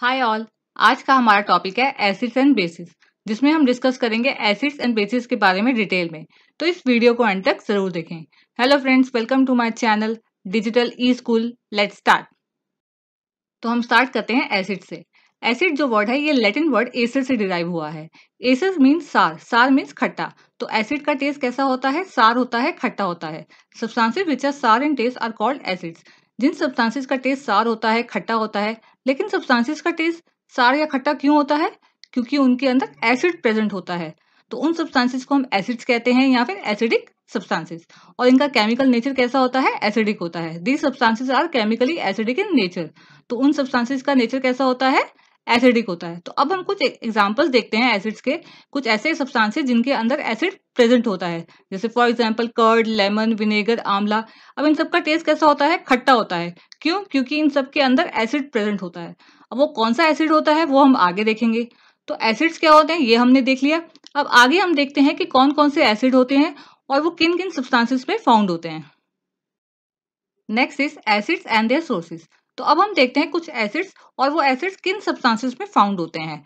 hi all आज का हमारा टॉपिक है एसिड्स एंड बेसिस जिसमें हम डिस्कस करेंगे एसिड्स एंड बेसिस के बारे में डिटेल में तो इस वीडियो को एंड तक जरूर देखें hello friends welcome to my channel digital e school let start तो हम स्टार्ट करते हैं एसिड से एसिड जो वर्ड है ये लेटिन वर्ड एसिड से डिराइव हुआ है एसिड मीन्स सार सार मीन्स खट्टा तो एसिड का टेस्ट कैसा होता है सार होता है खट्टा होता है substances which are sour and taste are called acids जिन सब्सटेंसेस का टेस्ट सार होता है खट्टा होता है लेकिन सब्सटेंसेस का टेस्ट सार या खट्टा क्यों होता है क्योंकि उनके अंदर एसिड प्रेजेंट होता है तो उन सब्सटेंसेस को हम एसिड्स कहते हैं या फिर एसिडिक सब्सटेंसेस और इनका केमिकल नेचर कैसा होता है एसिडिक होता है these substances are chemically acidic in nature तो उन सब्सटेंसेस का नेचर कैसा होता है एसिडिक होता है तो अब हम कुछ एग्जाम्पल्स देखते हैं एसिड्स के कुछ ऐसे सब्सटेंसेस जिनके अंदर एसिड प्रेजेंट होता है जैसे for example curd lemon vinegar amla अब इन सबका टेस्ट कैसा होता है खट्टा होता है क्यों क्योंकि इन सबके अंदर एसिड प्रेजेंट होता है अब वो कौन सा एसिड होता है वो हम आगे देखेंगे तो एसिड्स क्या होते हैं ये हमने देख लिया अब आगे हम देखते हैं कि कौन कौन से एसिड होते हैं और वो किन किन सब्सटेंसेस में फाउंड होते हैं next is acids and their sources तो अब हम देखते हैं कुछ एसिड्स और वो एसिड्स किन सब्सटेंसेस में फाउंड होते हैं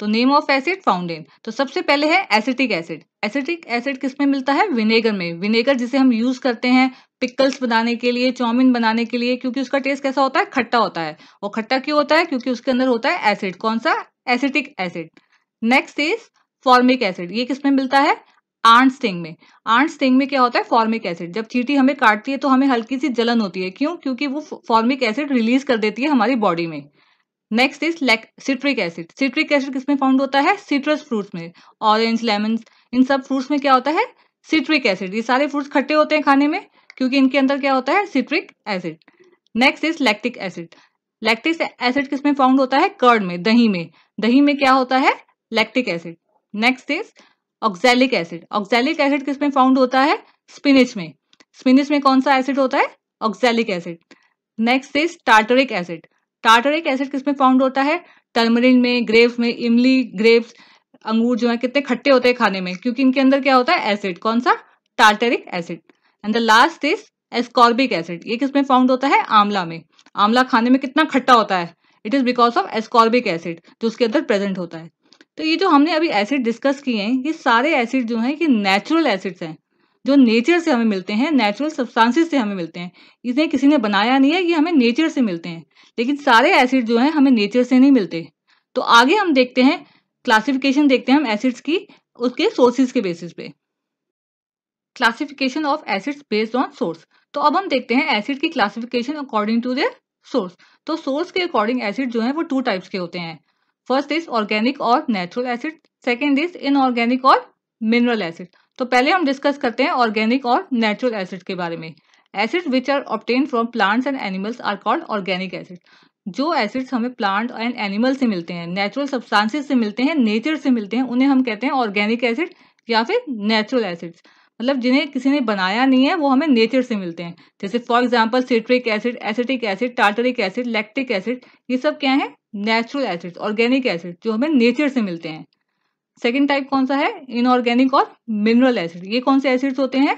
तो name of acid found in तो सबसे पहले है एसिटिक एसिड एसिटिक एसिड किस में मिलता है विनेगर में विनेगर जिसे हम यूज करते हैं पिकल्स बनाने के लिए चाउमिन बनाने के लिए क्योंकि उसका टेस्ट कैसा होता है खट्टा होता है और खट्टा क्यों होता है क्योंकि उसके अंदर होता है एसिड कौन सा acetic acid next is formic acid ये किसमें मिलता है आंट्स थिंग में आंट्स में क्या होता है फॉर्मिक एसिड जब चींटी हमें काटती है तो हमें हल्की सी जलन होती है क्यों क्योंकि वो फॉर्मिक एसिड रिलीज कर देती है हमारी बॉडी में next is lack citric acid citric acid किसमें फाउंड होता है सिट्रस फ्रूट्स में ऑरेंज लेमन इन सब फ्रूट्स में क्या होता है सिट्रिक एसिड ये सारे फ्रूट्स खट्टे होते हैं खाने में क्योंकि इनके अंदर क्या होता है citric acid next is lactic acid lactic acid किसमें फाउंड होता है कर्ड में दही में दही में क्या होता है lactic acid next is oxalic acid oxalic acid किस में फाउंड होता है स्पिनिच में स्पिनिच में कौन सा एसिड होता है oxalic acid next is tartaric acid tartaric acid किस में फाउंड होता है टर्मरिन में ग्रेव्स में इमली ग्रेव्स अंगूर जो है कितने खट्टे होते हैं खाने में क्योंकि इनके अंदर क्या होता है एसिड कौन सा tartaric acid and the last is ascorbic acid ये किसमें फाउंड होता है आंवला में आंवला खाने में कितना खट्टा होता है it is because of ascorbic acid जो उसके अंदर प्रेजेंट होता है तो ये जो हमने अभी एसिड डिस्कस किए हैं ये सारे एसिड जो हैं ये नेचुरल एसिड्स हैं जो नेचर से हमें मिलते हैं नेचुरल सब्सटेंसेस से हमें मिलते हैं इसे किसी ने बनाया नहीं है ये हमें नेचर से मिलते हैं लेकिन सारे एसिड जो हैं हमें नेचर से नहीं मिलते तो आगे हम देखते हैं क्लासिफिकेशन देखते हैं हम एसिड्स की उसके सोर्सेज के बेसिस पे classification of acids based on source तो अब हम देखते हैं एसिड की classification according to their source तो सोर्स के अकॉर्डिंग एसिड जो है वो टू टाइप्स के होते हैं फर्स्ट इज ऑर्गेनिक और natural acid second is inorganic और मिनरल एसिड तो पहले हम डिस्कस करते हैं ऑर्गेनिक और नेचुरल एसिड के बारे में acid which are obtain from plants and animals are called organic acid जो एसिड्स हमें प्लांट एंड एनिमल से मिलते हैं नेचुरल सब्सटेंसेस से मिलते हैं नेचर से मिलते हैं उन्हें हम कहते हैं ऑर्गेनिक एसिड या फिर नेचुरल एसिड्स मतलब जिन्हें किसी ने बनाया नहीं है वो हमें नेचर से मिलते हैं जैसे for example citric acid acetic acid tartaric acid lactic acid ये सब क्या है नेचुरल एसिड ऑर्गेनिक एसिड जो हमें नेचर से मिलते हैं सेकेंड टाइप कौन सा है इनऑर्गेनिक और मिनरल एसिड ये कौन से एसिड्स होते हैं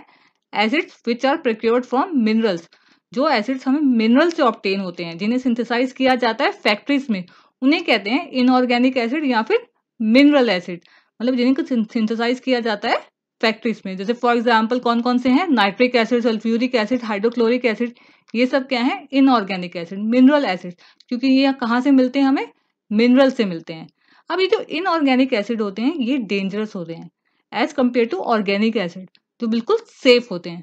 acids which are procured from minerals जो एसिड्स हमें मिनरल से ऑप्टेन होते हैं जिन्हें सिंथेसाइज किया जाता है फैक्ट्रीज में उन्हें कहते हैं इनऑर्गेनिक एसिड या फिर मिनरल एसिड मतलब जिन्हें सिंथेसाइज किया जाता है फैक्ट्रीज में जैसे फॉर एग्जाम्पल कौन कौन से हैं nitric acid sulphuric acid hydrochloric acid ये सब क्या है इनऑर्गेनिक एसिड मिनरल एसिड क्योंकि ये कहाँ से मिलते हैं हमें मिनरल से मिलते हैं अब ये जो इनऑर्गेनिक एसिड होते हैं ये डेंजरस होते हैं as compare to organic acid जो बिल्कुल सेफ होते हैं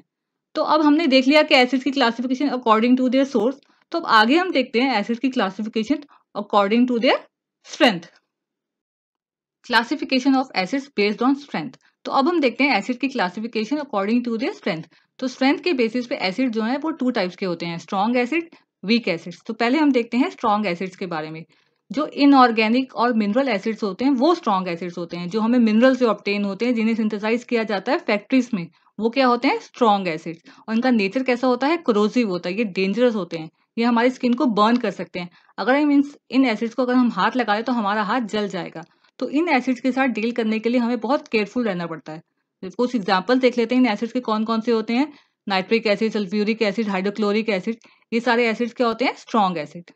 तो अब हमने देख लिया कि एसिड की classification according to their source तो अब आगे हम देखते हैं एसिड की classification according to their strength classification of acids based on strength तो अब हम देखते हैं एसिड की classification according to their strength तो स्ट्रेंथ के बेसिस पे एसिड जो है वो टू टाइप्स के होते हैं स्ट्रॉन्ग एसिड वीक एसिड्स तो पहले हम देखते हैं स्ट्रॉन्ग एसिड्स के बारे में जो इनऑर्गेनिक और मिनरल एसिड्स होते हैं वो स्ट्रॉन्ग एसिड्स होते हैं जो हमें मिनरल से ऑप्टेन होते हैं जिन्हें सिंथेसाइज किया जाता है फैक्ट्रीज में वो क्या होते हैं स्ट्रॉन्ग एसिड्स और इनका नेचर कैसा होता है क्रोजिव होता है ये डेंजरस होते हैं ये हमारी स्किन को बर्न कर सकते हैं अगर हम इन इन एसिड्स को अगर हम हाथ लगा लें तो हमारा हाथ जल जाएगा तो इन एसिड्स के साथ डील करने के लिए हमें बहुत केयरफुल रहना पड़ता है कुछ एग्जाम्पल देख लेते हैं इन एसिड्स के कौन कौन से होते हैं nitric acid sulphuric acid hydrochloric acid ये सारे एसिड्स क्या होते हैं स्ट्रॉन्ग एसिड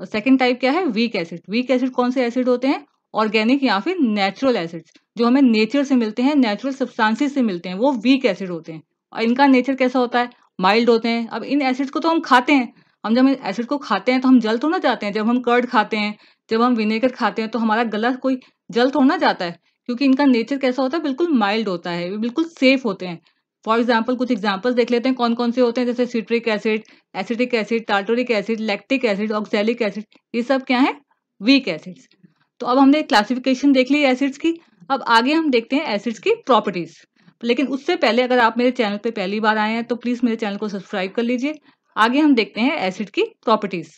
और सेकेंड टाइप क्या है वीक एसिड वीक एसिड कौन से एसिड होते हैं ऑर्गेनिक या फिर नेचुरल एसिड्स जो हमें नेचर से मिलते हैं नेचुरल सब्सटेंसेस से मिलते हैं वो वीक एसिड होते हैं और इनका नेचर कैसा होता है माइल्ड होते हैं अब इन एसिड्स को तो हम खाते हैं हम जब एसिड को खाते हैं तो हम जल तो ना जाते हैं जब हम कर्ड खाते हैं जब हम विनेगर खाते हैं तो हमारा गला कोई जल थोड़ा जाता है क्योंकि इनका नेचर कैसा होता है बिल्कुल माइल्ड होता है बिल्कुल सेफ होते हैं फॉर एग्जाम्पल कुछ एग्जाम्पल्स देख लेते हैं कौन कौन से होते हैं जैसे citric acid acetic acid tartaric acid lactic acid oxalic acid ये सब क्या है वीक एसिड्स तो अब हमने क्लासिफिकेशन देख ली एसिड्स की अब आगे हम देखते हैं एसिड्स की प्रॉपर्टीज़ लेकिन उससे पहले अगर आप मेरे चैनल पे पहली बार आए हैं तो प्लीज़ मेरे चैनल को सब्सक्राइब कर लीजिए आगे हम देखते हैं एसिड की प्रॉपर्टीज़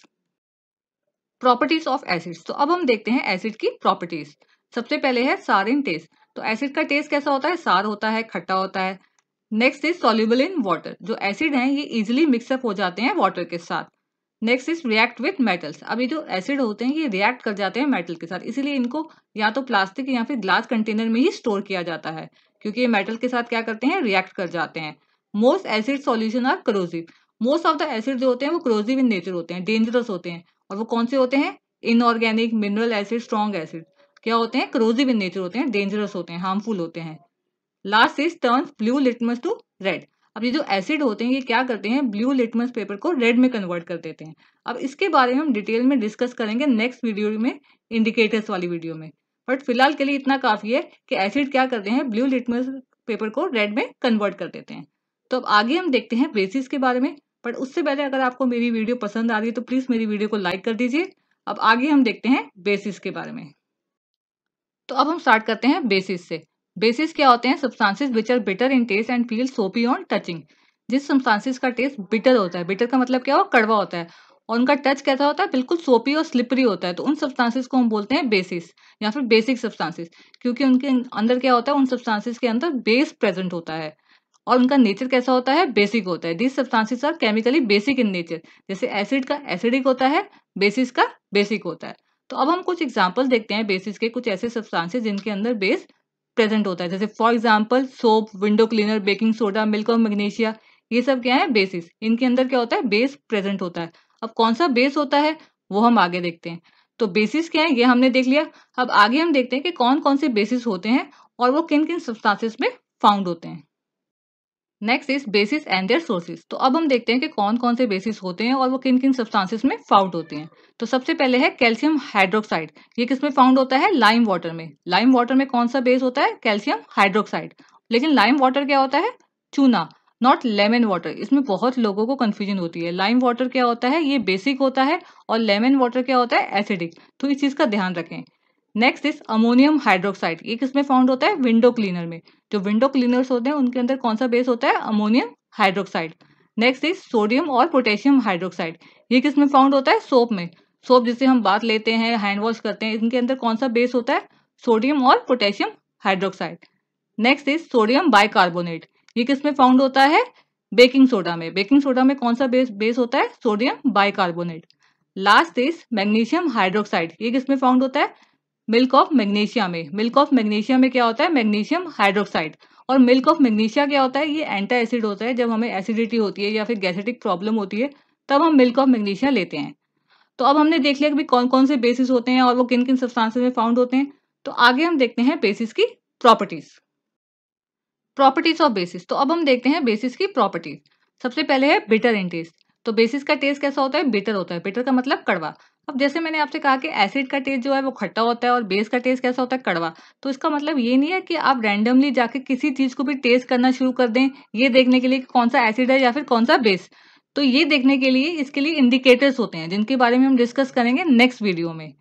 प्रॉपर्टीज़ ऑफ एसिड्स तो अब हम देखते हैं एसिड की प्रॉपर्टीज़ सबसे पहले है सारिन टेस्ट तो एसिड का टेस्ट कैसा होता है सार होता है खट्टा होता है next is soluble in water जो एसिड है ये इजिली मिक्सअप हो जाते हैं वाटर के साथ next is react with metals अभी जो एसिड होते हैं ये रिएक्ट कर जाते हैं मेटल के साथ इसीलिए इनको या तो प्लास्टिक या फिर ग्लास कंटेनर में ही स्टोर किया जाता है क्योंकि ये मेटल के साथ क्या करते हैं रिएक्ट कर जाते हैं most acid solution are corrosive most of the acid जो होते हैं वो क्रोजिव इन नेचर होते हैं डेंजरस होते हैं और वो कौन से होते हैं inorganic mineral acid strong acid क्या होते हैं क्रोजिव इन नेचर होते हैं डेंजरस होते हैं हार्मफुल होते हैं last is turn blue litmus to red अब ये जो एसिड होते हैं ये क्या करते हैं ब्लू लिटमस पेपर को रेड में कन्वर्ट कर देते हैं अब इसके बारे में हम डिटेल में डिस्कस करेंगे नेक्स्ट वीडियो में इंडिकेटर्स वाली वीडियो में बट फिलहाल के लिए इतना काफ़ी है कि एसिड क्या करते हैं ब्लू लिटमस पेपर को रेड में कन्वर्ट कर देते हैं तो अब आगे हम देखते हैं बेसिस के बारे में बट उससे पहले अगर आपको मेरी वीडियो पसंद आ रही है तो प्लीज़ मेरी वीडियो को लाइक कर दीजिए अब आगे हम देखते हैं बेसिस के बारे में तो अब हम स्टार्ट करते हैं बेसिस से बेसिस क्या होते हैं substances which are bitter in taste and feel soapy on touching जिस सब्सटेंसेस का टेस्ट बिटर होता है बिटर का मतलब क्या हो कड़वा होता है और उनका टच कैसा होता है बिल्कुल सोपी और स्लिपरी होता है तो उन सब्सटेंसेस को हम बोलते हैं बेसिस या फिर बेसिक सब्सटेंसेस क्योंकि उनके अंदर क्या होता है उन सब्सटेंसेस के अंदर बेस प्रेजेंट होता है और उनका नेचर कैसा होता है बेसिक होता है this substances are chemically basic in nature जैसे एसिड का एसिडिक होता है बेसिस का बेसिक होता है तो अब हम कुछ एग्जाम्पल देखते हैं बेसिस के कुछ ऐसे सब्सटांसेस जिनके अंदर बेस प्रेजेंट होता है जैसे for example soap window cleaner baking soda milk और मैग्नीशिया ये सब क्या है बेसिस इनके अंदर क्या होता है बेस प्रेजेंट होता है अब कौन सा बेस होता है वो हम आगे देखते हैं तो बेसिस क्या है ये हमने देख लिया अब आगे हम देखते हैं कि कौन कौन से बेसिस होते हैं और वो किन किन सब्सटांसेस में फाउंड होते हैं next is bases and their sources तो अब हम देखते हैं कि कौन कौन से बेसिस होते हैं और वो किन किन सब्सटेंसेस में फाउंड होते हैं तो सबसे पहले है कैल्शियम हाइड्रोक्साइड ये किस में फाउंड होता है लाइम वाटर में लाइम वाटर में कौन सा बेस होता है कैल्शियम हाइड्रोक्साइड लेकिन लाइम वाटर क्या होता है चूना नॉट लेमन वाटर इसमें बहुत लोगों को कन्फ्यूजन होती है लाइम वाटर क्या होता है ये बेसिक होता है और लेमन वाटर क्या होता है एसिडिक तो इस चीज़ का ध्यान रखें नेक्स्ट इज अमोनियम हाइड्रोक्साइड ये किसमें फाउंड होता है विंडो क्लीनर में जो विंडो क्लीनर्स होते हैं उनके अंदर कौन सा बेस होता है ammonium hydroxide next is sodium और पोटेशियम हाइड्रोक्साइड ये किस में फाउंड होता है सोप में सोप जिसे हम बात लेते हैं हैंड वॉश करते हैं इनके अंदर कौन सा बेस होता है सोडियम और potassium hydroxide next is sodium bicarbonate ये किस में फाउंड होता है बेकिंग सोडा में बेकिंग सोडा में कौन सा बेस बेस होता है sodium bicarbonate last is magnesium hydroxide ये किस में फाउंड होता है मिल्क ऑफ मैग्नीशिया में मिल्क ऑफ मैग्नीशिया में क्या होता है मैग्नीशियम हाइड्रोक्साइड और मिल्क ऑफ मैग्नीशिया क्या होता है ये एंटा एसिड होता है जब हमें एसिडिटी होती है या फिर गैसेटिक प्रॉब्लम होती है तब हम मिल्क ऑफ मैग्नीशिया लेते हैं तो अब हमने देख लिया कि कौन कौन से बेसिस होते हैं और वो किन किन सब्सटेंसेस में फाउंड होते हैं तो आगे हम देखते हैं बेसिस की प्रॉपर्टीज प्रॉपर्टीज ऑफ बेसिस तो अब हम देखते हैं बेसिस की प्रॉपर्टीज सबसे पहले है बिटर इन टेस्ट तो बेसिस का टेस्ट कैसा होता है बिटर होता है बिटर का मतलब कड़वा अब जैसे मैंने आपसे कहा कि एसिड का टेस्ट जो है वो खट्टा होता है और बेस का टेस्ट कैसा होता है कड़वा तो इसका मतलब ये नहीं है कि आप रैंडमली जाके किसी चीज़ को भी टेस्ट करना शुरू कर दें ये देखने के लिए कि कौन सा एसिड है या फिर कौन सा बेस तो ये देखने के लिए इसके लिए इंडिकेटर्स होते हैं जिनके बारे में हम डिस्कस करेंगे नेक्स्ट वीडियो में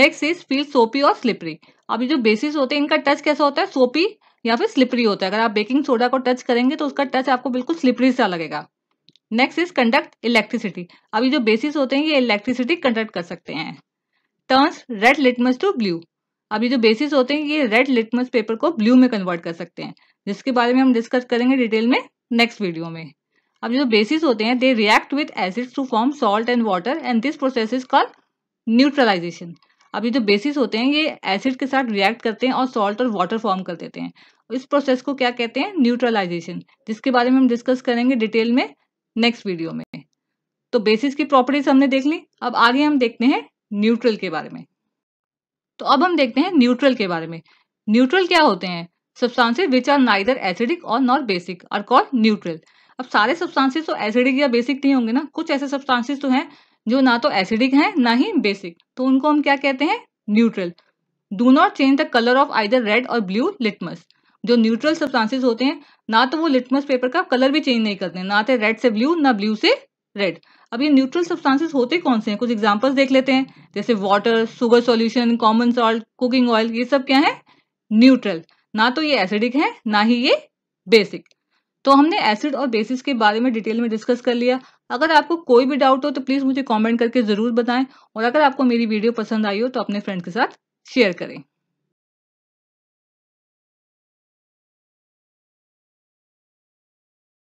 नेक्स्ट इज फील सोपी और स्लिपरी अब ये जो बेसिस होते हैं इनका टच कैसा होता है सोपी या फिर स्लिपरी होता है अगर आप बेकिंग सोडा को टच करेंगे तो उसका टच आपको बिल्कुल स्लिपरी सा लगेगा नेक्स्ट इज कंडक्ट इलेक्ट्रिसिटी अभी जो बेसिस होते हैं ये इलेक्ट्रिसिटी कंडक्ट कर सकते हैं turns red litmus to blue अभी जो बेसिस होते हैं ये रेड लिटमस पेपर को ब्लू में कन्वर्ट कर सकते हैं जिसके बारे में हम डिस्कस करेंगे डिटेल में नेक्स्ट वीडियो में अब जो बेसिस होते हैं they react with acids to form salt and water and this process is called neutralization अभी जो बेसिस होते हैं ये एसिड के साथ रिएक्ट करते हैं और सॉल्ट और वाटर फॉर्म कर देते हैं इस प्रोसेस को क्या कहते हैं न्यूट्रलाइजेशन जिसके बारे में हम डिस्कस करेंगे डिटेल में नेक्स्ट वीडियो में तो बेसिस की प्रॉपर्टीज हमने देख ली अब आगे हम देखते हैं न्यूट्रल के बारे में तो अब हम देखते हैं न्यूट्रल के बारे में न्यूट्रल क्या होते हैं substances which are neither acidic और not basic are called neutral अब सारे सब्सटेंसेस तो एसिडिक या बेसिक नहीं होंगे ना कुछ ऐसे सब्सटेंसेस तो हैं जो ना तो एसिडिक हैं ना ही बेसिक तो उनको हम क्या कहते हैं neutral do not change the colour of either red और ब्लू लिटमस जो न्यूट्रल सब्सटेंसेस होते हैं ना तो वो लिटमस पेपर का कलर भी चेंज नहीं करते ना तो रेड से ब्लू ना ब्लू से रेड अब ये न्यूट्रल सब्सटेंसेस होते कौन से हैं कुछ एग्जांपल्स देख लेते हैं जैसे water sugar solution common salt cooking oil ये सब क्या है न्यूट्रल ना तो ये एसिडिक है ना ही ये बेसिक तो हमने एसिड और बेसिस के बारे में डिटेल में डिस्कस कर लिया अगर आपको कोई भी डाउट हो तो प्लीज़ मुझे कॉमेंट करके ज़रूर बताएं और अगर आपको मेरी वीडियो पसंद आई हो तो अपने फ्रेंड के साथ शेयर करें